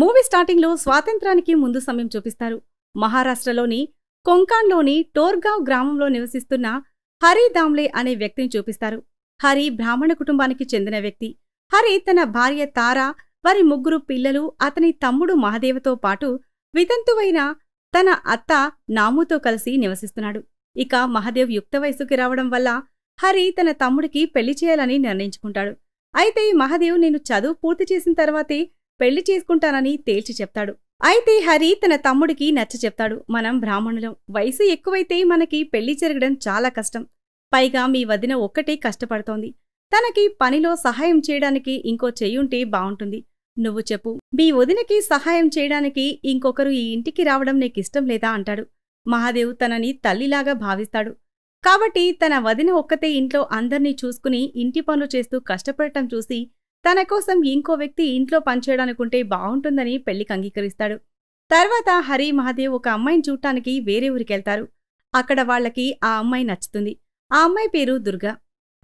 movie స్టార్టింగ్లో స్వాతంత్రానికి ముందు సమయం చూపిస్తారు మహారాష్ట్రలోని కొంకాన్లోని టోర్గావ్ గ్రామంలో నివసిస్తున్న హరి దామ్లే అనే వ్యక్తిని చూపిస్తారు హరి బ్రాహ్మణ కుటుంబానికి చెందిన వ్యక్తి హరి తన భార్య తారా వారి ముగ్గురు పిల్లలు అతని తమ్ముడు మహాదేవతో పాటు వితంతువైన తన అత్త నాముతో కలిసి నివసిస్తున్నాడు ఇక మహాదేవ్ యుక్త వయసుకి రావడం వల్ల హరి తన తమ్ముడికి పెళ్లి చేయాలని నిర్ణయించుకుంటాడు అయితే మహాదేవ్ నేను చదువు పూర్తి చేసిన తర్వాతే పెళ్లి చేసుకుంటానని తేల్చి చెప్తాడు అయితే హరి తన తమ్ముడికి నచ్చ చెప్తాడు మనం బ్రాహ్మణులం వయసు ఎక్కువైతే మనకి పెళ్లి జరగడం చాలా కష్టం పైగా మీ వదిన ఒక్కటే కష్టపడుతోంది తనకి పనిలో సహాయం చేయడానికి ఇంకో చెయ్యుంటే బావుంటుంది నువ్వు చెప్పు మీ వదినకి సహాయం చేయడానికి ఇంకొకరు ఈ ఇంటికి రావడం నీకిష్టం లేదా అంటాడు మహాదేవ్ తనని తల్లిలాగా భావిస్తాడు కాబట్టి తన వదిన ఒక్కతే ఇంట్లో అందర్నీ చూసుకుని ఇంటి పనులు చేస్తూ కష్టపడటం చూసి తన కోసం ఇంకో వ్యక్తి ఇంట్లో పనిచేయడానికుంటే బావుంటుందని పెళ్లికి అంగీకరిస్తాడు తర్వాత హరి మహాదేవ్ ఒక అమ్మాయిని చూడటానికి వేరే ఊరికెళ్తారు అక్కడ వాళ్లకి ఆ అమ్మాయి నచ్చుతుంది ఆ అమ్మాయి పేరు దుర్గా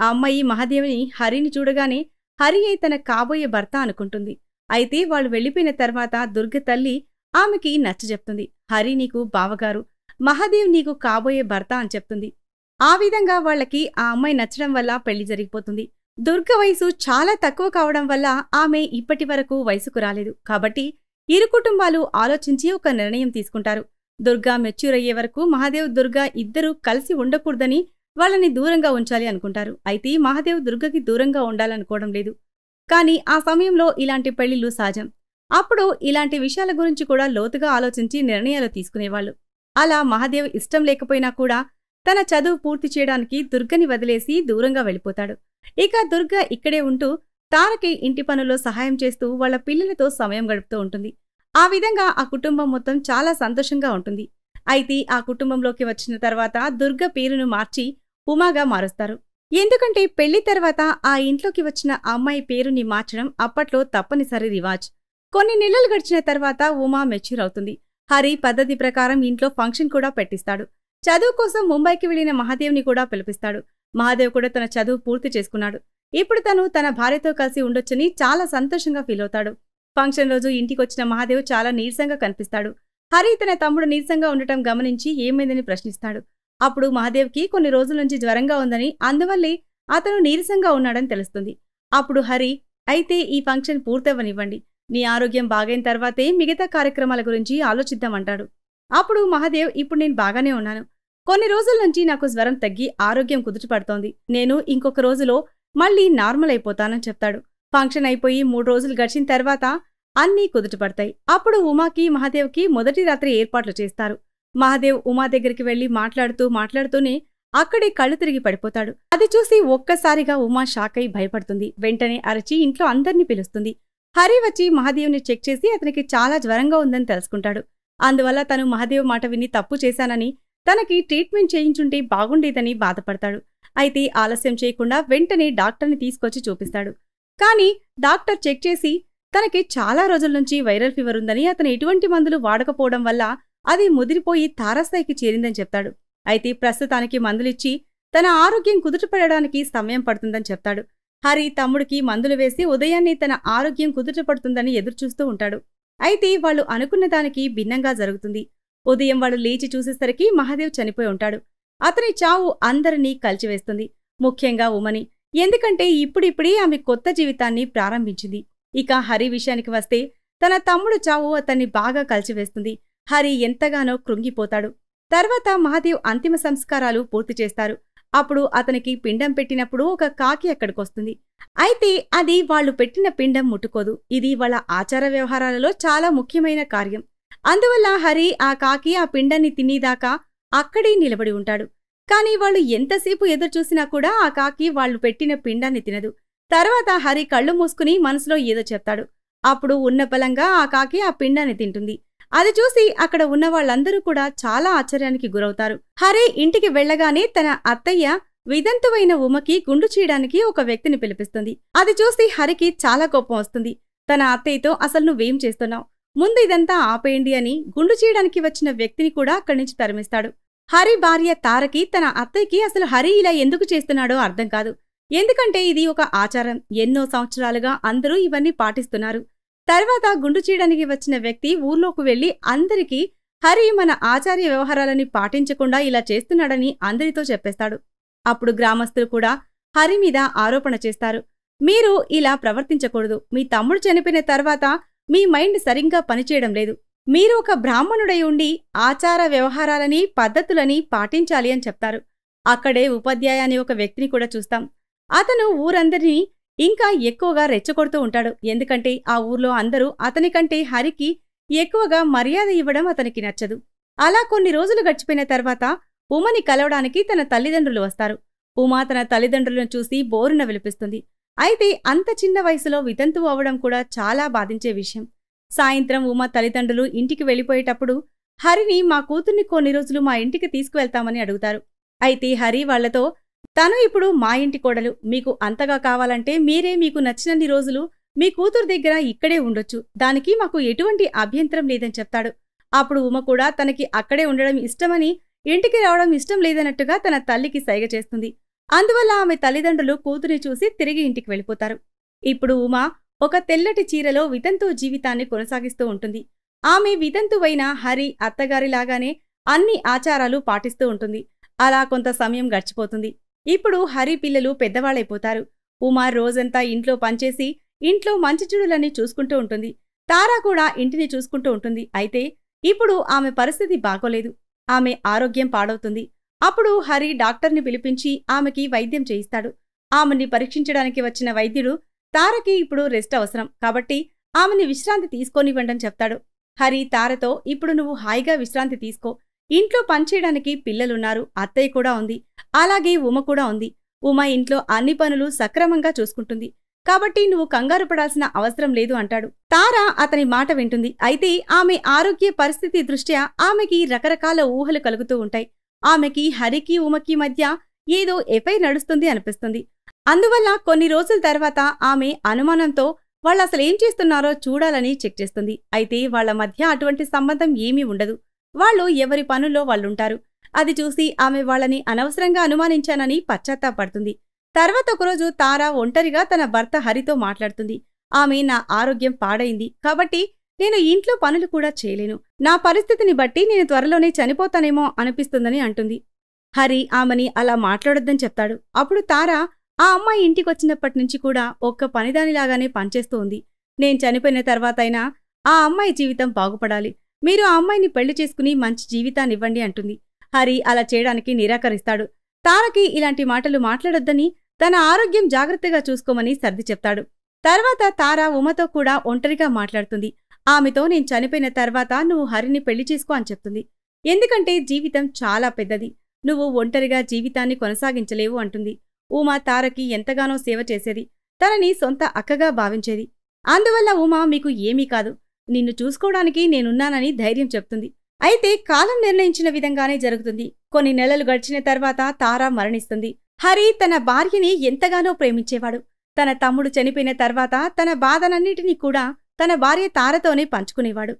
ఆ అమ్మాయి మహాదేవిని హరిని చూడగానే హరి తన కాబోయే భర్త అనుకుంటుంది అయితే వాళ్ళు వెళ్ళిపోయిన తర్వాత దుర్గ తల్లి ఆమెకి నచ్చ చెప్తుంది హరి నీకు బావగారు మహాదేవ్ నీకు కాబోయే భర్త అని చెప్తుంది ఆ విధంగా వాళ్ళకి ఆ అమ్మాయి నచ్చడం వల్ల పెళ్లి జరిగిపోతుంది దుర్గ వయసు చాలా తక్కువ కావడం వల్ల ఆమె ఇప్పటి వరకు వయసుకు రాలేదు కాబట్టి ఇరు కుటుంబాలు ఆలోచించి ఒక నిర్ణయం తీసుకుంటారు దుర్గా మెచ్యూర్ అయ్యే వరకు మహాదేవ్ దుర్గా ఇద్దరూ కలిసి ఉండకూడదని వాళ్ళని దూరంగా ఉంచాలి అనుకుంటారు అయితే మహాదేవ్ దుర్గకి దూరంగా ఉండాలనుకోవడం లేదు కానీ ఆ సమయంలో ఇలాంటి పెళ్లిళ్ళు సహజం అప్పుడు ఇలాంటి విషయాల గురించి కూడా లోతుగా ఆలోచించి నిర్ణయాలు తీసుకునేవాళ్ళు అలా మహాదేవ్ ఇష్టం లేకపోయినా కూడా తన చదువు పూర్తి చేయడానికి దుర్గని వదిలేసి దూరంగా వెళ్ళిపోతాడు ఇక దుర్గ ఇక్కడే ఉంటూ తారకి ఇంటి పనుల్లో సహాయం చేస్తూ వాళ్ల పిల్లలతో సమయం గడుపుతూ ఉంటుంది ఆ విధంగా ఆ కుటుంబం మొత్తం చాలా సంతోషంగా ఉంటుంది అయితే ఆ కుటుంబంలోకి వచ్చిన తర్వాత దుర్గ పేరును మార్చి ఉమాగా మారుస్తారు ఎందుకంటే పెళ్లి తర్వాత ఆ ఇంట్లోకి వచ్చిన అమ్మాయి పేరుని మార్చడం అప్పట్లో తప్పనిసరి రివాజ్ కొన్ని నెలలు గడిచిన తర్వాత ఉమా మెచ్యూర్ అవుతుంది హరి పద్ధతి ప్రకారం ఇంట్లో ఫంక్షన్ కూడా పెట్టిస్తాడు చదువు కోసం ముంబైకి వెళ్లిన మహాదేవ్ని కూడా పిలిపిస్తాడు మహాదేవ్ కూడా తన చదువు పూర్తి చేసుకున్నాడు ఇప్పుడు తను తన భార్యతో కలిసి ఉండొచ్చని చాలా సంతోషంగా ఫీల్ అవుతాడు ఫంక్షన్ రోజు ఇంటికి వచ్చిన మహాదేవ్ చాలా నీరసంగా కనిపిస్తాడు హరి తన తమ్ముడు నీరసంగా ఉండటం గమనించి ఏమైందని ప్రశ్నిస్తాడు అప్పుడు మహాదేవ్కి కొన్ని రోజుల నుంచి జ్వరంగా ఉందని అందువల్లే అతను నీరసంగా ఉన్నాడని తెలుస్తుంది అప్పుడు హరి అయితే ఈ ఫంక్షన్ పూర్తవ్వనివ్వండి నీ ఆరోగ్యం బాగైన తర్వాతే మిగతా కార్యక్రమాల గురించి ఆలోచిద్దామంటాడు అప్పుడు మహాదేవ్ ఇప్పుడు నేను బాగానే ఉన్నాను కొన్ని రోజుల నుంచి నాకు జ్వరం తగ్గి ఆరోగ్యం కుదుటపడుతోంది నేను ఇంకొక రోజులో మళ్ళీ నార్మల్ అయిపోతానని చెప్తాడు ఫంక్షన్ అయిపోయి మూడు రోజులు గడిచిన తర్వాత అన్నీ కుదుటపడతాయి అప్పుడు ఉమాకి మహాదేవ్కి మొదటి రాత్రి ఏర్పాట్లు చేస్తారు మహాదేవ్ ఉమా దగ్గరికి వెళ్లి మాట్లాడుతూ మాట్లాడుతూనే అక్కడే కళ్ళు తిరిగి పడిపోతాడు అది చూసి ఒక్కసారిగా ఉమా షాక్ అయి భయపడుతుంది వెంటనే అరచి ఇంట్లో అందర్నీ పిలుస్తుంది హరి వచ్చి మహాదేవ్ని చెక్ చేసి అతనికి చాలా జ్వరంగా ఉందని తెలుసుకుంటాడు అందువల్ల తను మహాదేవ్ మాట విని తప్పు చేశానని తనకి ట్రీట్మెంట్ చేయించుంటే బాగుండేదని బాధపడతాడు అయితే ఆలస్యం చేయకుండా వెంటనే డాక్టర్ని తీసుకొచ్చి చూపిస్తాడు కానీ డాక్టర్ చెక్ చేసి తనకి చాలా రోజుల నుంచి వైరల్ ఫీవర్ ఉందని అతను ఎటువంటి మందులు వాడకపోవడం వల్ల అది ముదిరిపోయి తారస్థాయికి చేరిందని చెప్తాడు అయితే ప్రస్తుతానికి మందులిచ్చి తన ఆరోగ్యం కుదుటపడడానికి సమయం పడుతుందని చెప్తాడు హరి తమ్ముడికి మందులు వేసి ఉదయాన్నే తన ఆరోగ్యం కుదుటపడుతుందని ఎదురుచూస్తూ ఉంటాడు అయితే వాళ్ళు అనుకున్న దానికి భిన్నంగా జరుగుతుంది ఉదయం వాళ్ళు లేచి చూసేసరికి మహాదేవ్ చనిపోయి ఉంటాడు అతని చావు అందరినీ కలిచివేస్తుంది ముఖ్యంగా ఉమని ఎందుకంటే ఇప్పుడిప్పుడే ఆమె కొత్త జీవితాన్ని ప్రారంభించింది ఇక హరి విషయానికి వస్తే తన తమ్ముడు చావు అతన్ని బాగా కలిచివేస్తుంది హరి ఎంతగానో కృంగిపోతాడు తర్వాత మహాదేవ్ అంతిమ సంస్కారాలు పూర్తి చేస్తారు అప్పుడు అతనికి పిండం పెట్టినప్పుడు ఒక కాకి అక్కడికొస్తుంది అయితే అది వాళ్ళు పెట్టిన పిండం ముట్టుకోదు ఇది వాళ్ళ ఆచార వ్యవహారాలలో చాలా ముఖ్యమైన కార్యం అందువల్ల హరి ఆ కాకి ఆ పిండాన్ని తినేదాకా అక్కడే నిలబడి ఉంటాడు కానీ వాళ్ళు ఎంతసేపు ఎదురుచూసినా కూడా ఆ కాకి వాళ్ళు పెట్టిన పిండాన్ని తినదు తర్వాత హరి కళ్ళు మూసుకుని మనసులో ఏదో చెప్తాడు అప్పుడు ఉన్న బలంగా ఆ కాకి ఆ పిండాన్ని తింటుంది అది చూసి అక్కడ ఉన్న వాళ్ళందరూ కూడా చాలా ఆశ్చర్యానికి గురవుతారు హరి ఇంటికి వెళ్లగానే తన అత్తయ్య విదంతువైన ఉమకి గుండు చేయడానికి ఒక వ్యక్తిని పిలిపిస్తుంది అది చూసి హరికి చాలా కోపం వస్తుంది తన అత్తయ్యతో అసలు నువ్వేం చేస్తున్నావు ముందు ఇదంతా ఆపేయండి అని గుండు చేయడానికి వచ్చిన వ్యక్తిని కూడా అక్కడి నుంచి తరిమిస్తాడు హరి భార్య తారకి తన అత్తయ్యకి అసలు హరి ఇలా ఎందుకు చేస్తున్నాడో అర్థం కాదు ఎందుకంటే ఇది ఒక ఆచారం ఎన్నో సంవత్సరాలుగా అందరూ ఇవన్నీ పాటిస్తున్నారు తర్వాత గుండు చేయడానికి వచ్చిన వ్యక్తి ఊర్లోకి వెళ్లి అందరికీ హరి మన ఆచార్య వ్యవహారాలని పాటించకుండా ఇలా చేస్తున్నాడని అందరితో చెప్పేస్తాడు అప్పుడు గ్రామస్తులు కూడా హరి మీద ఆరోపణ చేస్తారు మీరు ఇలా ప్రవర్తించకూడదు మీ తమ్ముడు చనిపోయిన తర్వాత మీ మైండ్ సరిగ్గా పనిచేయడం లేదు మీరు ఒక బ్రాహ్మణుడై ఉండి ఆచార వ్యవహారాలని పద్ధతులని పాటించాలి అని చెప్తారు అక్కడే ఉపాధ్యాయ అనే ఒక వ్యక్తిని కూడా చూస్తాం అతను ఊరందరినీ ఇంకా ఎక్కువగా రెచ్చగొడుతూ ఉంటాడు ఎందుకంటే ఆ ఊర్లో అందరూ అతనికంటే హరికి ఎక్కువగా మర్యాద ఇవ్వడం అతనికి నచ్చదు అలా కొన్ని రోజులు గడిచిపోయిన తర్వాత ఉమని కలవడానికి తన తల్లిదండ్రులు వస్తారు ఉమా తన తల్లిదండ్రులను చూసి బోరున విలిపిస్తుంది అయితే అంత చిన్న వయసులో వితంతువు అవడం కూడా చాలా బాధించే విషయం సాయంత్రం ఉమ తల్లిదండ్రులు ఇంటికి వెళ్ళిపోయేటప్పుడు హరిని మా కూతుర్ని కొన్ని రోజులు మా ఇంటికి తీసుకువెళ్తామని అడుగుతారు అయితే హరి వాళ్లతో తను ఇప్పుడు మా ఇంటి కోడలు మీకు అంతగా కావాలంటే మీరే మీకు నచ్చినన్ని రోజులు మీ కూతురు దగ్గర ఇక్కడే ఉండొచ్చు దానికి మాకు ఎటువంటి అభ్యంతరం లేదని చెప్తాడు అప్పుడు ఉమ కూడా తనకి అక్కడే ఉండడం ఇష్టమని ఇంటికి రావడం ఇష్టం లేదన్నట్టుగా తన తల్లికి సైగ చేస్తుంది అందువల్ల ఆమె తల్లిదండ్రులు కూతురి చూసి తిరిగి ఇంటికి వెళ్ళిపోతారు ఇప్పుడు ఉమా ఒక తెల్లటి చీరలో వితంతు జీవితాన్ని కొనసాగిస్తూ ఉంటుంది ఆమె వితంతువైన హరి అత్తగారిలాగానే అన్ని ఆచారాలు పాటిస్తూ ఉంటుంది అలా కొంత సమయం గడిచిపోతుంది ఇప్పుడు హరి పిల్లలు పెద్దవాళ్ళైపోతారు ఉమా రోజంతా ఇంట్లో పనిచేసి ఇంట్లో మంచి చెడులన్నీ చూసుకుంటూ ఉంటుంది తారా కూడా ఇంటిని చూసుకుంటూ ఉంటుంది అయితే ఇప్పుడు ఆమె పరిస్థితి బాగోలేదు ఆమె ఆరోగ్యం పాడవుతుంది అప్పుడు హరి డాక్టర్ని పిలిపించి ఆమెకి వైద్యం చేయిస్తాడు ఆమెని పరీక్షించడానికి వచ్చిన వైద్యుడు తారకి ఇప్పుడు రెస్ట్ అవసరం కాబట్టి ఆమెని విశ్రాంతి తీసుకోనివ్వండని చెప్తాడు హరి తారతో ఇప్పుడు నువ్వు హాయిగా విశ్రాంతి తీసుకో ఇంట్లో పనిచేయడానికి పిల్లలున్నారు అత్తయ్య కూడా ఉంది అలాగే ఉమ కూడా ఉంది ఉమ ఇంట్లో అన్ని పనులు సక్రమంగా చూసుకుంటుంది కాబట్టి నువ్వు కంగారు పడాల్సిన అవసరం లేదు అంటాడు తార అతని మాట వింటుంది అయితే ఆమె ఆరోగ్య పరిస్థితి దృష్ట్యా ఆమెకి రకరకాల ఊహలు కలుగుతూ ఉంటాయి ఆమెకి హరికి ఉమకి మధ్య ఏదో ఎఫై నడుస్తుంది అనిపిస్తుంది అందువల్ల కొన్ని రోజుల తర్వాత ఆమె అనుమానంతో వాళ్ళు అసలు ఏం చేస్తున్నారో చూడాలని చెక్ చేస్తుంది అయితే వాళ్ల మధ్య అటువంటి సంబంధం ఏమీ ఉండదు వాళ్ళు ఎవరి పనుల్లో వాళ్ళుంటారు అది చూసి ఆమె వాళ్ళని అనవసరంగా అనుమానించానని పశ్చాత్తాపడుతుంది తర్వాత ఒకరోజు తారా ఒంటరిగా తన భర్త హరితో మాట్లాడుతుంది ఆమె నా ఆరోగ్యం పాడైంది కాబట్టి నేను ఇంట్లో పనులు కూడా చేయలేను నా పరిస్థితిని బట్టి నేను త్వరలోనే చనిపోతానేమో అనిపిస్తుందని అంటుంది హరి ఆమెని అలా మాట్లాడొద్దని చెప్తాడు అప్పుడు తార ఆ అమ్మాయి ఇంటికొచ్చినప్పటి నుంచి కూడా ఒక్క పనిదానిలాగానే పనిచేస్తూ ఉంది నేను చనిపోయిన తర్వాతైనా ఆ అమ్మాయి జీవితం బాగుపడాలి మీరు ఆ అమ్మాయిని పెళ్లి చేసుకుని మంచి జీవితాన్ని ఇవ్వండి అంటుంది హరి అలా చేయడానికి నిరాకరిస్తాడు తారకి ఇలాంటి మాటలు మాట్లాడొద్దని తన ఆరోగ్యం జాగ్రత్తగా చూసుకోమని సర్ది చెప్తాడు తర్వాత తార ఉమతో కూడా ఒంటరిగా మాట్లాడుతుంది ఆమెతో నేను చనిపోయిన తర్వాత నువ్వు హరిని పెళ్లి చేసుకో అని చెప్తుంది ఎందుకంటే జీవితం చాలా పెద్దది నువ్వు ఒంటరిగా జీవితాన్ని కొనసాగించలేవు అంటుంది ఉమా తారకి ఎంతగానో సేవ చేసేది తనని సొంత అక్కగా భావించేది అందువల్ల ఉమా మీకు ఏమీ కాదు నిన్ను చూసుకోవడానికి నేనున్నానని ధైర్యం చెప్తుంది అయితే కాలం నిర్ణయించిన విధంగానే జరుగుతుంది కొన్ని నెలలు గడిచిన తర్వాత తార మరణిస్తుంది హరి తన భార్యని ఎంతగానో ప్రేమించేవాడు తన తమ్ముడు చనిపోయిన తర్వాత తన బాధనన్నిటినీ కూడా తన భార్య తారతోనే పంచుకునేవాడు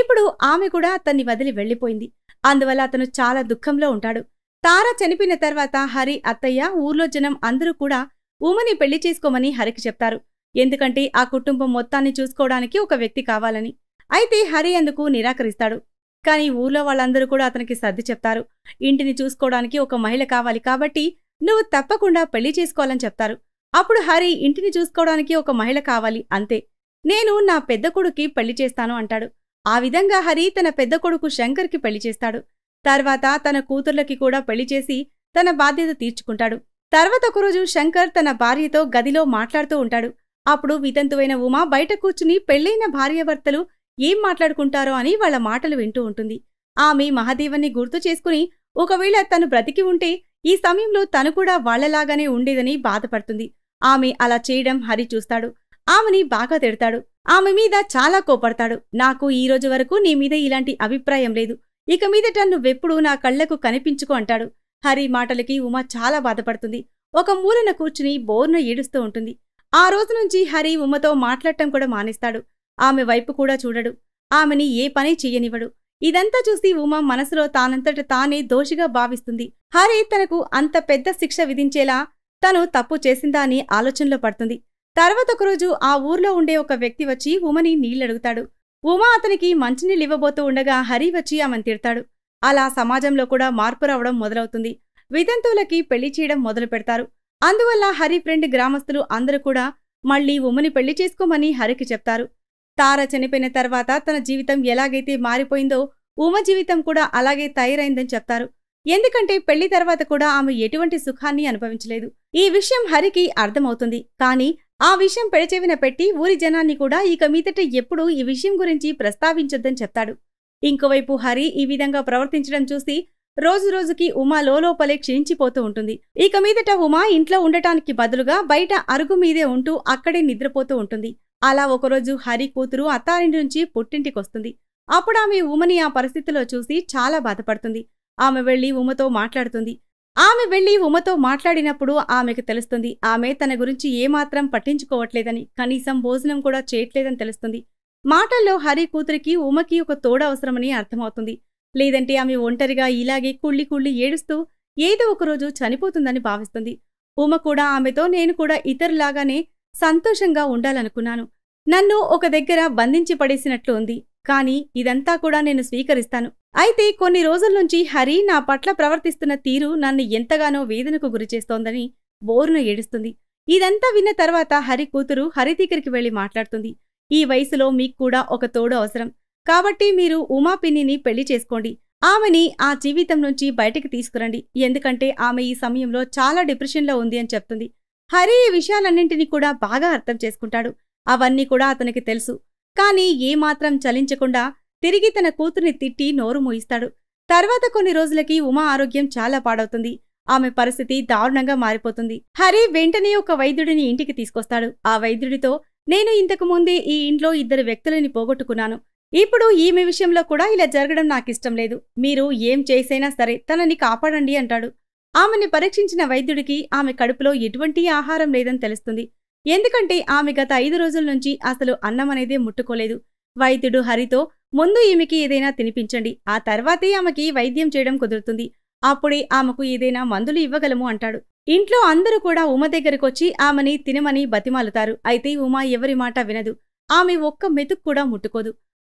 ఇప్పుడు ఆమె కూడా అతన్ని వదిలి వెళ్ళిపోయింది అందువల్ల అతను చాలా దుఃఖంలో ఉంటాడు తార చనిపోయిన తర్వాత హరి అత్తయ్య ఊర్లో జనం అందరూ కూడా ఉమని పెళ్లి చేసుకోమని హరికి చెప్తారు ఎందుకంటే ఆ కుటుంబం మొత్తాన్ని చూసుకోవడానికి ఒక వ్యక్తి కావాలని అయితే హరి అందుకు నిరాకరిస్తాడు కాని ఊర్లో వాళ్ళందరూ కూడా అతనికి సర్ది చెప్తారు ఇంటిని చూసుకోవడానికి ఒక మహిళ కావాలి కాబట్టి నువ్వు తప్పకుండా పెళ్లి చేసుకోవాలని చెప్తారు అప్పుడు హరి ఇంటిని చూసుకోవడానికి ఒక మహిళ కావాలి అంతే నేను నా పెద్ద కొడుక్కి పెళ్లి చేస్తాను అంటాడు ఆ విధంగా హరి తన పెద్ద కొడుకు శంకర్కి పెళ్లి చేస్తాడు తర్వాత తన కూతుర్లకి కూడా పెళ్లి చేసి తన బాధ్యత తీర్చుకుంటాడు తర్వాత ఒకరోజు శంకర్ తన భార్యతో గదిలో మాట్లాడుతూ ఉంటాడు అప్పుడు వితంతువైన ఉమా బయట కూర్చుని పెళ్లైన భార్యభర్తలు ఏం మాట్లాడుకుంటారో అని వాళ్ళ మాటలు వింటూ ఉంటుంది ఆమె మహాదేవన్ని గుర్తు చేసుకుని ఒకవేళ తను బ్రతికి ఉంటే ఈ సమయంలో తను కూడా వాళ్లలాగానే ఉండేదని బాధపడుతుంది ఆమె అలా చేయడం హరి చూస్తాడు ఆమెని బాగా తిడతాడు ఆమె మీద చాలా కోపడతాడు నాకు ఈ రోజు వరకు నీ మీద ఇలాంటి అభిప్రాయం లేదు ఇక మీదట నువ్వెప్పుడు నా కళ్లకు కనిపించుకో అంటాడు హరి మాటలకి ఉమా చాలా బాధపడుతుంది ఒక మూలన కూర్చుని బోర్న ఏడుస్తూ ఉంటుంది ఆ రోజు నుంచి హరి ఉమతో మాట్లాడటం కూడా మానేస్తాడు ఆమె వైపు కూడా చూడడు ఆమెని ఏ పని చెయ్యనివ్వడు ఇదంతా చూసి ఉమా మనసులో తానంతట తానే దోషిగా భావిస్తుంది హరి తనకు అంత పెద్ద శిక్ష విధించేలా తను తప్పు చేసిందా అని ఆలోచనలో పడుతుంది తర్వాత ఒకరోజు ఆ ఊర్లో ఉండే ఒక వ్యక్తి వచ్చి ఉమని అడుగుతాడు ఉమా అతనికి మంచినీళ్ళు ఇవ్వబోతూ ఉండగా హరి వచ్చి ఆమెను తిడతాడు అలా సమాజంలో కూడా మార్పు రావడం మొదలవుతుంది వితంతువులకి పెళ్లి చేయడం మొదలు పెడతారు అందువల్ల హరి ఫ్రెండ్ గ్రామస్తులు అందరూ కూడా మళ్లీ ఉమని పెళ్లి చేసుకోమని హరికి చెప్తారు తార చనిపోయిన తర్వాత తన జీవితం ఎలాగైతే మారిపోయిందో ఉమ జీవితం కూడా అలాగే తయారైందని చెప్తారు ఎందుకంటే పెళ్లి తర్వాత కూడా ఆమె ఎటువంటి సుఖాన్ని అనుభవించలేదు ఈ విషయం హరికి అర్థమవుతుంది కానీ ఆ విషయం పెడచెవిన పెట్టి ఊరి జనాన్ని కూడా ఇక మీదట ఎప్పుడూ ఈ విషయం గురించి ప్రస్తావించొద్దని చెప్తాడు ఇంకోవైపు హరి ఈ విధంగా ప్రవర్తించడం చూసి రోజురోజుకి ఉమా లోపలే క్షీణించిపోతూ ఉంటుంది ఇక మీదట ఉమా ఇంట్లో ఉండటానికి బదులుగా బయట అరుగు మీదే ఉంటూ అక్కడే నిద్రపోతూ ఉంటుంది అలా ఒకరోజు హరి కూతురు అత్తారింటి నుంచి పుట్టింటికొస్తుంది అప్పుడు ఆమె ఉమని ఆ పరిస్థితిలో చూసి చాలా బాధపడుతుంది ఆమె వెళ్లి ఉమతో మాట్లాడుతుంది ఆమె వెళ్ళి ఉమతో మాట్లాడినప్పుడు ఆమెకు తెలుస్తుంది ఆమె తన గురించి ఏమాత్రం పట్టించుకోవట్లేదని కనీసం భోజనం కూడా చేయట్లేదని తెలుస్తుంది మాటల్లో హరి కూతురికి ఉమకి ఒక తోడ అవసరమని అర్థమవుతుంది లేదంటే ఆమె ఒంటరిగా ఇలాగే కుళ్ళి కుళ్ళి ఏడుస్తూ ఏదో ఒకరోజు చనిపోతుందని భావిస్తుంది ఉమ కూడా ఆమెతో నేను కూడా ఇతరులాగానే సంతోషంగా ఉండాలనుకున్నాను నన్ను ఒక దగ్గర బంధించి పడేసినట్లు ఉంది కానీ ఇదంతా కూడా నేను స్వీకరిస్తాను అయితే కొన్ని రోజుల నుంచి హరి నా పట్ల ప్రవర్తిస్తున్న తీరు నన్ను ఎంతగానో వేదనకు గురిచేస్తోందని బోరును ఏడుస్తుంది ఇదంతా విన్న తర్వాత హరి కూతురు హరి దగ్గరికి వెళ్ళి మాట్లాడుతుంది ఈ వయసులో మీకు కూడా ఒక తోడు అవసరం కాబట్టి మీరు ఉమా పిన్నిని పెళ్లి చేసుకోండి ఆమెని ఆ జీవితం నుంచి బయటకు తీసుకురండి ఎందుకంటే ఆమె ఈ సమయంలో చాలా డిప్రెషన్లో ఉంది అని చెప్తుంది హరి ఈ విషయాలన్నింటినీ కూడా బాగా అర్థం చేసుకుంటాడు అవన్నీ కూడా అతనికి తెలుసు కానీ ఏమాత్రం చలించకుండా తిరిగి తన కూతుర్ని తిట్టి నోరు మూయిస్తాడు తర్వాత కొన్ని రోజులకి ఉమా ఆరోగ్యం చాలా పాడవుతుంది ఆమె పరిస్థితి దారుణంగా మారిపోతుంది హరి వెంటనే ఒక వైద్యుడిని ఇంటికి తీసుకొస్తాడు ఆ వైద్యుడితో నేను ఇంతకు ముందే ఈ ఇంట్లో ఇద్దరు వ్యక్తులని పోగొట్టుకున్నాను ఇప్పుడు ఈమె విషయంలో కూడా ఇలా జరగడం నాకిష్టం లేదు మీరు ఏం చేసైనా సరే తనని కాపాడండి అంటాడు ఆమెని పరీక్షించిన వైద్యుడికి ఆమె కడుపులో ఎటువంటి ఆహారం లేదని తెలుస్తుంది ఎందుకంటే ఆమె గత ఐదు రోజుల నుంచి అసలు అన్నం అనేదే ముట్టుకోలేదు వైద్యుడు హరితో ముందు ఈమెకి ఏదైనా తినిపించండి ఆ తర్వాతే ఆమెకి వైద్యం చేయడం కుదురుతుంది అప్పుడే ఆమెకు ఏదైనా మందులు ఇవ్వగలము అంటాడు ఇంట్లో అందరూ కూడా ఉమ దగ్గరకొచ్చి ఆమెని తినమని బతిమాలుతారు అయితే ఉమా ఎవరి మాట వినదు ఆమె ఒక్క మెతుకు కూడా ముట్టుకోదు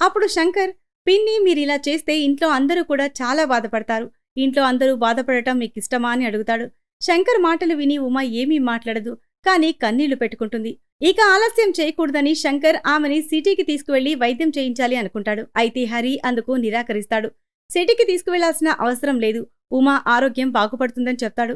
అప్పుడు శంకర్ పిన్ని మీరిలా చేస్తే ఇంట్లో అందరూ కూడా చాలా బాధపడతారు ఇంట్లో అందరూ బాధపడటం మీకిష్టమా అని అడుగుతాడు శంకర్ మాటలు విని ఉమ ఏమీ మాట్లాడదు కానీ కన్నీళ్లు పెట్టుకుంటుంది ఇక ఆలస్యం చేయకూడదని శంకర్ ఆమెని సిటీకి తీసుకువెళ్లి వైద్యం చేయించాలి అనుకుంటాడు అయితే హరి అందుకు నిరాకరిస్తాడు సిటీకి తీసుకువెళ్లాల్సిన అవసరం లేదు ఉమా ఆరోగ్యం బాగుపడుతుందని చెప్తాడు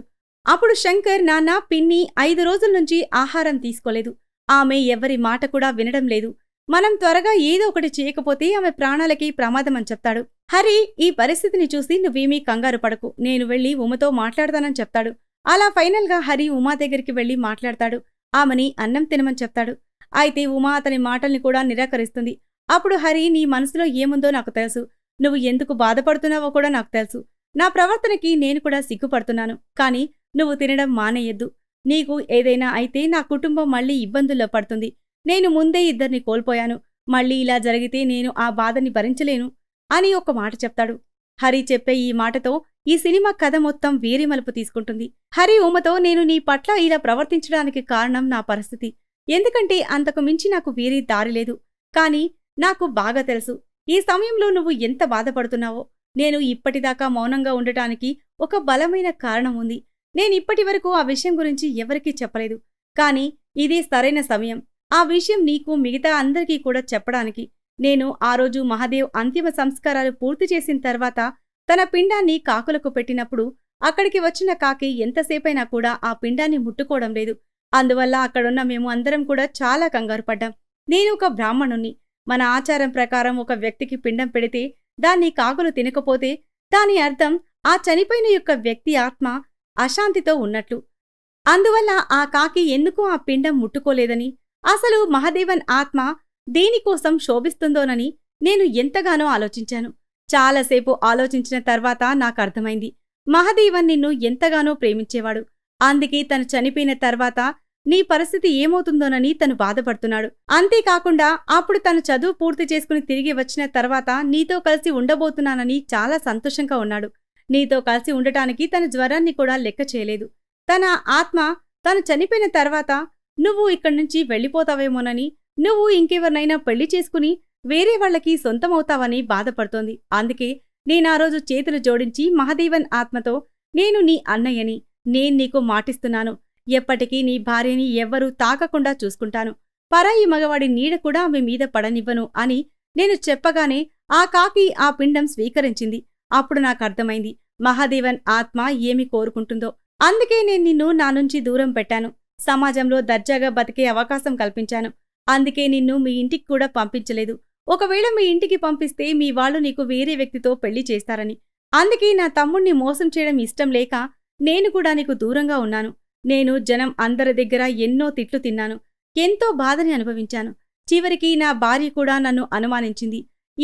అప్పుడు శంకర్ నాన్న పిన్ని ఐదు రోజుల నుంచి ఆహారం తీసుకోలేదు ఆమె ఎవరి మాట కూడా వినడం లేదు మనం త్వరగా ఏదో ఒకటి చేయకపోతే ఆమె ప్రాణాలకి ప్రమాదమని చెప్తాడు హరి ఈ పరిస్థితిని చూసి నువ్వేమీ కంగారు పడకు నేను వెళ్ళి ఉమతో మాట్లాడతానని చెప్తాడు అలా ఫైనల్గా హరి ఉమా దగ్గరికి వెళ్ళి మాట్లాడతాడు ఆమెని అన్నం తినమని చెప్తాడు అయితే ఉమా అతని మాటల్ని కూడా నిరాకరిస్తుంది అప్పుడు హరి నీ మనసులో ఏముందో నాకు తెలుసు నువ్వు ఎందుకు బాధపడుతున్నావో కూడా నాకు తెలుసు నా ప్రవర్తనకి నేను కూడా సిగ్గుపడుతున్నాను కానీ నువ్వు తినడం మానేయద్దు నీకు ఏదైనా అయితే నా కుటుంబం మళ్ళీ ఇబ్బందుల్లో పడుతుంది నేను ముందే ఇద్దరిని కోల్పోయాను మళ్ళీ ఇలా జరిగితే నేను ఆ బాధని భరించలేను అని ఒక మాట చెప్తాడు హరి చెప్పే ఈ మాటతో ఈ సినిమా కథ మొత్తం వీరిమలుపు మలుపు తీసుకుంటుంది హరి ఉమతో నేను నీ పట్ల ఇలా ప్రవర్తించడానికి కారణం నా పరిస్థితి ఎందుకంటే అంతకు మించి నాకు వేరే దారి లేదు కానీ నాకు బాగా తెలుసు ఈ సమయంలో నువ్వు ఎంత బాధపడుతున్నావో నేను ఇప్పటిదాకా మౌనంగా ఉండటానికి ఒక బలమైన కారణం ఉంది నేనిప్పటి వరకు ఆ విషయం గురించి ఎవరికీ చెప్పలేదు కానీ ఇది సరైన సమయం ఆ విషయం నీకు మిగతా అందరికీ కూడా చెప్పడానికి నేను ఆ రోజు మహాదేవ్ అంతిమ సంస్కారాలు పూర్తి చేసిన తర్వాత తన పిండాన్ని కాకులకు పెట్టినప్పుడు అక్కడికి వచ్చిన కాకి ఎంతసేపైనా కూడా ఆ పిండాన్ని ముట్టుకోవడం లేదు అందువల్ల అక్కడున్న మేము అందరం కూడా చాలా కంగారు పడ్డాం నేను ఒక బ్రాహ్మణుణ్ణి మన ఆచారం ప్రకారం ఒక వ్యక్తికి పిండం పెడితే దాన్ని కాకులు తినకపోతే దాని అర్థం ఆ చనిపోయిన యొక్క వ్యక్తి ఆత్మ అశాంతితో ఉన్నట్లు అందువల్ల ఆ కాకి ఎందుకు ఆ పిండం ముట్టుకోలేదని అసలు మహదేవన్ ఆత్మ దేనికోసం శోభిస్తుందోనని నేను ఎంతగానో ఆలోచించాను చాలాసేపు ఆలోచించిన తర్వాత నాకు అర్థమైంది మహదేవన్ నిన్ను ఎంతగానో ప్రేమించేవాడు అందుకే తను చనిపోయిన తర్వాత నీ పరిస్థితి ఏమవుతుందోనని తను బాధపడుతున్నాడు అంతేకాకుండా అప్పుడు తను చదువు పూర్తి చేసుకుని తిరిగి వచ్చిన తర్వాత నీతో కలిసి ఉండబోతున్నానని చాలా సంతోషంగా ఉన్నాడు నీతో కలిసి ఉండటానికి తన జ్వరాన్ని కూడా లెక్క చేయలేదు తన ఆత్మ తను చనిపోయిన తర్వాత నువ్వు ఇక్కడి నుంచి వెళ్ళిపోతావేమోనని నువ్వు ఇంకెవరినైనా పెళ్లి చేసుకుని వేరే వాళ్లకి సొంతమవుతావని బాధపడుతోంది అందుకే నేనా రోజు చేతులు జోడించి మహదేవన్ ఆత్మతో నేను నీ అన్నయ్యని నేను నీకు మాటిస్తున్నాను ఎప్పటికీ నీ భార్యని ఎవ్వరూ తాకకుండా చూసుకుంటాను పరాయి మగవాడి నీడ కూడా ఆమె మీద పడనివ్వను అని నేను చెప్పగానే ఆ కాకి ఆ పిండం స్వీకరించింది అప్పుడు నాకు మహాదేవన్ ఆత్మ ఏమి కోరుకుంటుందో అందుకే నేను నిన్ను నా నుంచి దూరం పెట్టాను సమాజంలో దర్జాగా బతికే అవకాశం కల్పించాను అందుకే నిన్ను మీ ఇంటికి కూడా పంపించలేదు ఒకవేళ మీ ఇంటికి పంపిస్తే మీ వాళ్ళు నీకు వేరే వ్యక్తితో పెళ్లి చేస్తారని అందుకే నా తమ్ముణ్ణి మోసం చేయడం ఇష్టం లేక నేను కూడా నీకు దూరంగా ఉన్నాను నేను జనం అందరి దగ్గర ఎన్నో తిట్లు తిన్నాను ఎంతో బాధని అనుభవించాను చివరికి నా భార్య కూడా నన్ను అనుమానించింది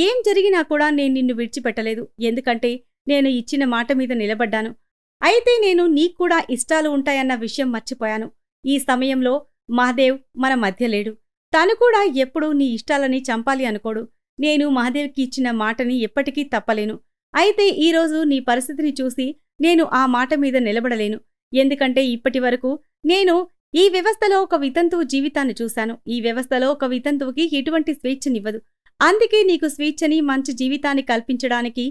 ఏం జరిగినా కూడా నేను నిన్ను విడిచిపెట్టలేదు ఎందుకంటే నేను ఇచ్చిన మాట మీద నిలబడ్డాను అయితే నేను నీకు కూడా ఇష్టాలు ఉంటాయన్న విషయం మర్చిపోయాను ఈ సమయంలో మహదేవ్ మన మధ్య లేడు తను కూడా ఎప్పుడూ నీ ఇష్టాలని చంపాలి అనుకోడు నేను మహాదేవ్కి ఇచ్చిన మాటని ఎప్పటికీ తప్పలేను అయితే ఈరోజు నీ పరిస్థితిని చూసి నేను ఆ మాట మీద నిలబడలేను ఎందుకంటే ఇప్పటి వరకు నేను ఈ వ్యవస్థలో ఒక వితంతువు జీవితాన్ని చూశాను ఈ వ్యవస్థలో ఒక వితంతువుకి ఎటువంటి స్వేచ్ఛనివ్వదు అందుకే నీకు స్వేచ్ఛని మంచి జీవితాన్ని కల్పించడానికి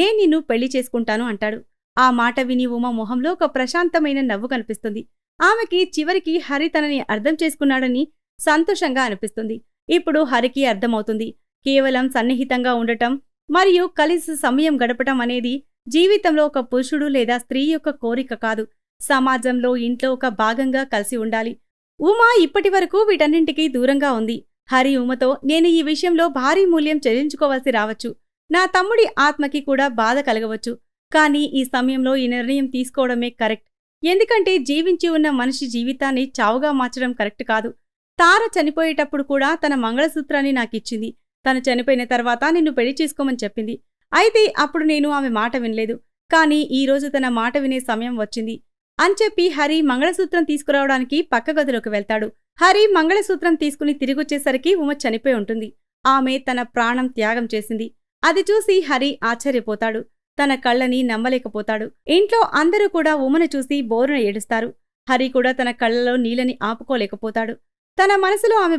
నేను నిన్ను పెళ్లి చేసుకుంటాను అంటాడు ఆ మాట విని ఉమ మొహంలో ఒక ప్రశాంతమైన నవ్వు కనిపిస్తుంది ఆమెకి చివరికి హరి తనని అర్థం చేసుకున్నాడని సంతోషంగా అనిపిస్తుంది ఇప్పుడు హరికి అర్థమవుతుంది కేవలం సన్నిహితంగా ఉండటం మరియు కలిసి సమయం గడపటం అనేది జీవితంలో ఒక పురుషుడు లేదా స్త్రీ యొక్క కోరిక కాదు సమాజంలో ఇంట్లో ఒక భాగంగా కలిసి ఉండాలి ఉమా ఇప్పటి వరకు వీటన్నింటికీ దూరంగా ఉంది హరి ఉమతో నేను ఈ విషయంలో భారీ మూల్యం చెల్లించుకోవాల్సి రావచ్చు నా తమ్ముడి ఆత్మకి కూడా బాధ కలగవచ్చు కానీ ఈ సమయంలో ఈ నిర్ణయం తీసుకోవడమే కరెక్ట్ ఎందుకంటే జీవించి ఉన్న మనిషి జీవితాన్ని చావుగా మార్చడం కరెక్ట్ కాదు తార చనిపోయేటప్పుడు కూడా తన మంగళసూత్రాన్ని నాకిచ్చింది తను చనిపోయిన తర్వాత నిన్ను పెళ్లి చేసుకోమని చెప్పింది అయితే అప్పుడు నేను ఆమె మాట వినలేదు కానీ ఈరోజు తన మాట వినే సమయం వచ్చింది అని చెప్పి హరి మంగళసూత్రం తీసుకురావడానికి పక్క గదిలోకి వెళ్తాడు హరి మంగళసూత్రం తీసుకుని తిరిగొచ్చేసరికి ఉమ చనిపోయి ఉంటుంది ఆమె తన ప్రాణం త్యాగం చేసింది అది చూసి హరి ఆశ్చర్యపోతాడు తన కళ్ళని నమ్మలేకపోతాడు ఇంట్లో అందరూ కూడా ఉమను చూసి బోరున ఏడుస్తారు హరి కూడా తన కళ్ళలో నీళ్ళని ఆపుకోలేకపోతాడు తన మనసులో ఆమె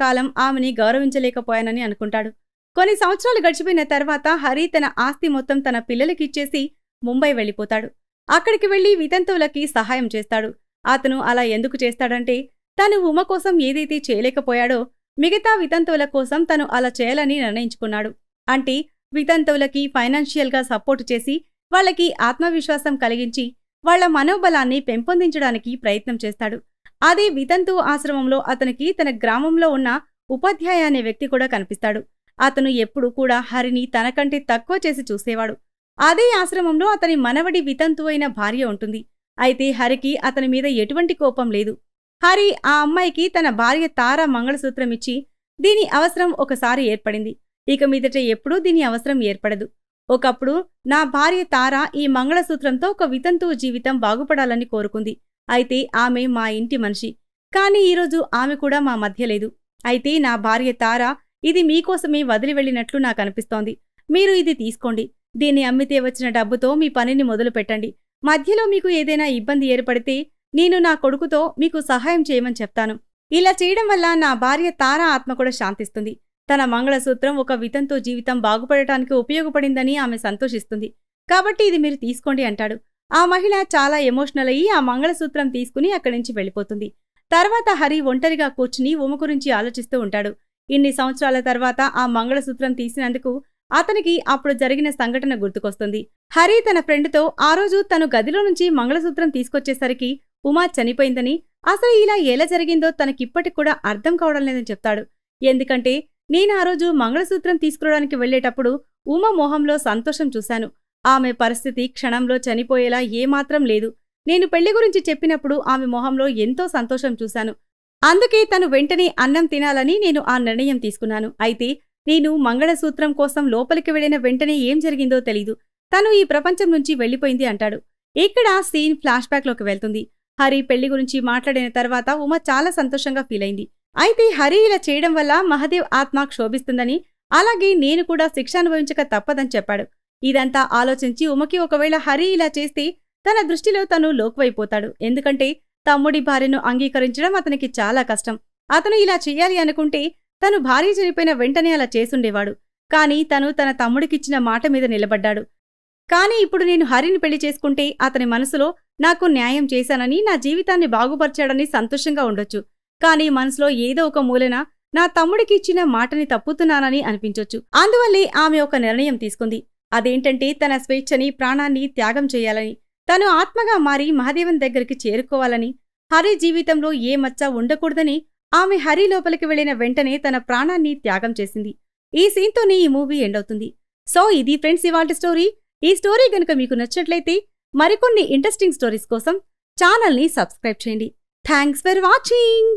కాలం ఆమెని గౌరవించలేకపోయానని అనుకుంటాడు కొన్ని సంవత్సరాలు గడిచిపోయిన తర్వాత హరి తన ఆస్తి మొత్తం తన పిల్లలకిచ్చేసి ముంబై వెళ్ళిపోతాడు అక్కడికి వెళ్లి వితంతువులకి సహాయం చేస్తాడు అతను అలా ఎందుకు చేస్తాడంటే తను ఉమ కోసం ఏదైతే చేయలేకపోయాడో మిగతా వితంతువుల కోసం తను అలా చేయాలని నిర్ణయించుకున్నాడు అంటే వితంతువులకి ఫైనాన్షియల్గా సపోర్టు చేసి వాళ్ళకి ఆత్మవిశ్వాసం కలిగించి వాళ్ల మనోబలాన్ని పెంపొందించడానికి ప్రయత్నం చేస్తాడు అది వితంతు ఆశ్రమంలో అతనికి తన గ్రామంలో ఉన్న ఉపాధ్యాయ అనే వ్యక్తి కూడా కనిపిస్తాడు అతను ఎప్పుడు కూడా హరిని తనకంటే తక్కువ చేసి చూసేవాడు అదే ఆశ్రమంలో అతని మనవడి వితంతు అయిన భార్య ఉంటుంది అయితే హరికి అతని మీద ఎటువంటి కోపం లేదు హరి ఆ అమ్మాయికి తన భార్య తారా మంగళసూత్రం ఇచ్చి దీని అవసరం ఒకసారి ఏర్పడింది ఇక మీదట ఎప్పుడూ దీని అవసరం ఏర్పడదు ఒకప్పుడు నా భార్య తారా ఈ మంగళసూత్రంతో ఒక వితంతువు జీవితం బాగుపడాలని కోరుకుంది అయితే ఆమె మా ఇంటి మనిషి కానీ ఈరోజు ఆమె కూడా మా మధ్య లేదు అయితే నా భార్య తార ఇది మీకోసమే వదిలి వెళ్ళినట్లు నాకు అనిపిస్తోంది మీరు ఇది తీసుకోండి దీన్ని అమ్మితే వచ్చిన డబ్బుతో మీ పనిని మొదలు పెట్టండి మధ్యలో మీకు ఏదైనా ఇబ్బంది ఏర్పడితే నేను నా కొడుకుతో మీకు సహాయం చేయమని చెప్తాను ఇలా చేయడం వల్ల నా భార్య తార ఆత్మ కూడా శాంతిస్తుంది తన మంగళసూత్రం ఒక వితంతో జీవితం బాగుపడటానికి ఉపయోగపడిందని ఆమె సంతోషిస్తుంది కాబట్టి ఇది మీరు తీసుకోండి అంటాడు ఆ మహిళ చాలా ఎమోషనల్ అయ్యి ఆ మంగళసూత్రం తీసుకుని అక్కడి నుంచి వెళ్ళిపోతుంది తర్వాత హరి ఒంటరిగా కూర్చుని ఉమ గురించి ఆలోచిస్తూ ఉంటాడు ఇన్ని సంవత్సరాల తర్వాత ఆ మంగళసూత్రం తీసినందుకు అతనికి అప్పుడు జరిగిన సంఘటన గుర్తుకొస్తుంది హరి తన ఫ్రెండ్తో ఆ రోజు తను గదిలో నుంచి మంగళసూత్రం తీసుకొచ్చేసరికి ఉమా చనిపోయిందని అసలు ఇలా ఎలా జరిగిందో తనకిప్పటికి కూడా అర్థం కావడం లేదని చెప్తాడు ఎందుకంటే నేను ఆ రోజు మంగళసూత్రం తీసుకురావడానికి వెళ్లేటప్పుడు ఉమ మొహంలో సంతోషం చూశాను ఆమె పరిస్థితి క్షణంలో చనిపోయేలా ఏమాత్రం లేదు నేను పెళ్లి గురించి చెప్పినప్పుడు ఆమె మొహంలో ఎంతో సంతోషం చూశాను అందుకే తను వెంటనే అన్నం తినాలని నేను ఆ నిర్ణయం తీసుకున్నాను అయితే నేను మంగళసూత్రం కోసం లోపలికి వెళ్లిన వెంటనే ఏం జరిగిందో తెలీదు తను ఈ ప్రపంచం నుంచి వెళ్ళిపోయింది అంటాడు ఇక్కడ సీన్ ఫ్లాష్ లోకి వెళ్తుంది హరి పెళ్లి గురించి మాట్లాడిన తర్వాత ఉమ చాలా సంతోషంగా ఫీల్ అయింది అయితే హరి ఇలా చేయడం వల్ల మహదేవ్ ఆత్మ క్షోభిస్తుందని అలాగే నేను కూడా శిక్ష అనుభవించక తప్పదని చెప్పాడు ఇదంతా ఆలోచించి ఉమకి ఒకవేళ హరి ఇలా చేస్తే తన దృష్టిలో తను లోకువైపోతాడు ఎందుకంటే తమ్ముడి భార్యను అంగీకరించడం అతనికి చాలా కష్టం అతను ఇలా చేయాలి అనుకుంటే తను భార్య చనిపోయిన వెంటనే అలా చేసుండేవాడు కాని తను తన తమ్ముడికిచ్చిన మాట మీద నిలబడ్డాడు కాని ఇప్పుడు నేను హరిని పెళ్లి చేసుకుంటే అతని మనసులో నాకు న్యాయం చేశానని నా జీవితాన్ని బాగుపరిచాడని సంతోషంగా ఉండొచ్చు కాని మనసులో ఏదో ఒక మూలన నా తమ్ముడికి ఇచ్చిన మాటని తప్పుతున్నానని అనిపించొచ్చు అందువల్లే ఆమె ఒక నిర్ణయం తీసుకుంది అదేంటంటే తన స్వేచ్ఛని ప్రాణాన్ని త్యాగం చేయాలని తను ఆత్మగా మారి మహాదేవన్ దగ్గరికి చేరుకోవాలని హరి జీవితంలో ఏ మచ్చ ఉండకూడదని ఆమె హరి లోపలికి వెళ్లిన వెంటనే తన ప్రాణాన్ని త్యాగం చేసింది ఈ సీన్తోనే ఈ మూవీ ఎండ్ అవుతుంది సో ఇది ఫ్రెండ్స్ ఇవాళ స్టోరీ ఈ స్టోరీ గనుక మీకు నచ్చినట్లయితే మరికొన్ని ఇంట్రెస్టింగ్ స్టోరీస్ కోసం ఛానల్ని సబ్స్క్రైబ్ చేయండి థ్యాంక్స్ ఫర్ వాచింగ్